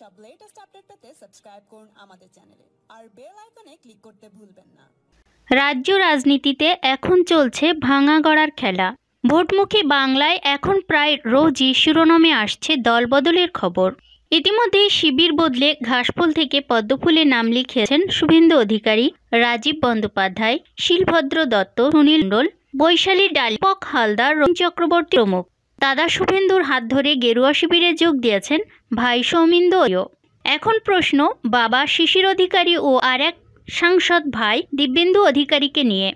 সব latest update পেতে subscribe করুন আমাদের চ্যানেলে আর বেল আইকনে ক্লিক করতে ভুলবেন না রাজ্য রাজনীতিতে এখন চলছে ভাঙা গড়ার খেলা ভোটমুখী বাংলায় এখন প্রায় রোজই শিরোনামে আসছে দলবদলের খবর ইতিমধ্যে শিবির বদলে ঘাসফুল থেকে পদ্মফুলে নাম লিখিয়েছেন শুভেন্দু অধিকারী রাজীব বন্দ্যোপাধ্যায় শিলভদ্র দত্ত সুনীল মন্ডল বৈশালী ডালপক হালদার রবি চক্রবর্তী প্রমুখ দাদা শুভেন্দুর হাত ধরে গেরুয়া শিবিরে যোগ দিয়েছেন ভাই সৌমিন্দও এখন প্রশ্ন বাবা শিশির অধিকারী ও আর এক সাংসদ ভাই দিব্যেন্দু অধিকারীকে নিয়ে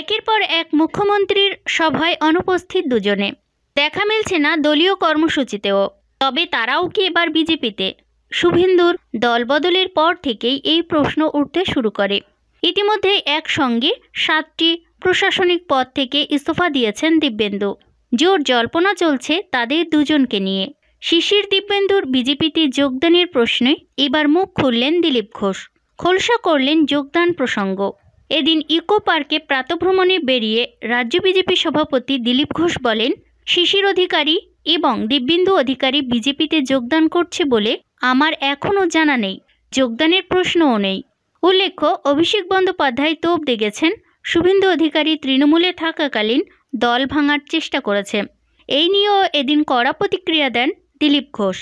একের পর এক মুখ্যমন্ত্রীর সভায় অনুপস্থিত দুজনে দেখা মিলছে না দলীয় কর্মসূচিতেও তবে তারাও কি এবার বিজেপিতে শুভেন্দুর দলবদলের পর থেকেই এই প্রশ্ন উঠতে শুরু করে ইতিমধ্যে একসঙ্গে সাতটি প্রশাসনিক পদ থেকে ইস্তফা দিয়েছেন দিব্যেন্দু জোর জল্পনা চলছে তাদের দুজনকে নিয়ে শিশির দীপেন্দুর বিজেপিতে যোগদানের প্রশ্নে এবার মুখ খুললেন দিলীপ ঘোষ খোলসা করলেন যোগদান প্রসঙ্গ এদিন ইকো পার্কে প্রাতভ্রমণে বেরিয়ে রাজ্য বিজেপি সভাপতি দিলীপ ঘোষ বলেন শিশির অধিকারী এবং দিব্যেন্দু অধিকারী বিজেপিতে যোগদান করছে বলে আমার এখনও জানা নেই যোগদানের প্রশ্নও নেই উল্লেখ্য অভিষেক বন্দ্যোপাধ্যায় তোপ দেগেছেন শুভেন্দু অধিকারী তৃণমূলে থাকাকালীন দল ভাঙার চেষ্টা করেছে এই নিয়েও এদিন কড়া প্রতিক্রিয়া দেন দিলীপ ঘোষ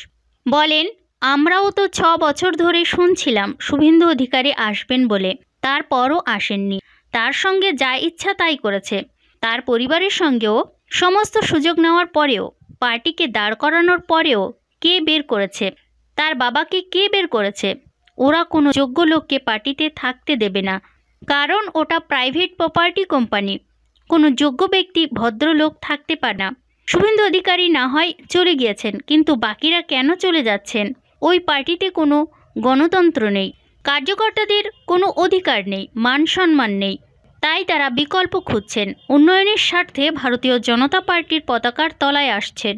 বলেন আমরাও তো ছ বছর ধরে শুনছিলাম শুভেন্দু অধিকারী আসবেন বলে তারপরও আসেননি তার সঙ্গে যা ইচ্ছা তাই করেছে তার পরিবারের সঙ্গেও সমস্ত সুযোগ নেওয়ার পরেও পার্টিকে দাঁড় করানোর পরেও কে বের করেছে তার বাবাকে কে বের করেছে ওরা কোনো যোগ্য লোককে পার্টিতে থাকতে দেবে না কারণ ওটা প্রাইভেট প্রপার্টি কোম্পানি কোনো যোগ্য ব্যক্তি ভদ্রলোক থাকতে পারে না শুভেন্দু অধিকারী না হয় চলে গিয়েছেন কিন্তু বাকিরা কেন চলে যাচ্ছেন ওই পার্টিতে কোনো গণতন্ত্র নেই কার্যকর্তাদের কোনো অধিকার নেই মান সম্মান নেই তাই তারা বিকল্প খুঁজছেন উন্নয়নের স্বার্থে ভারতীয় জনতা পার্টির পতাকার তলায় আসছেন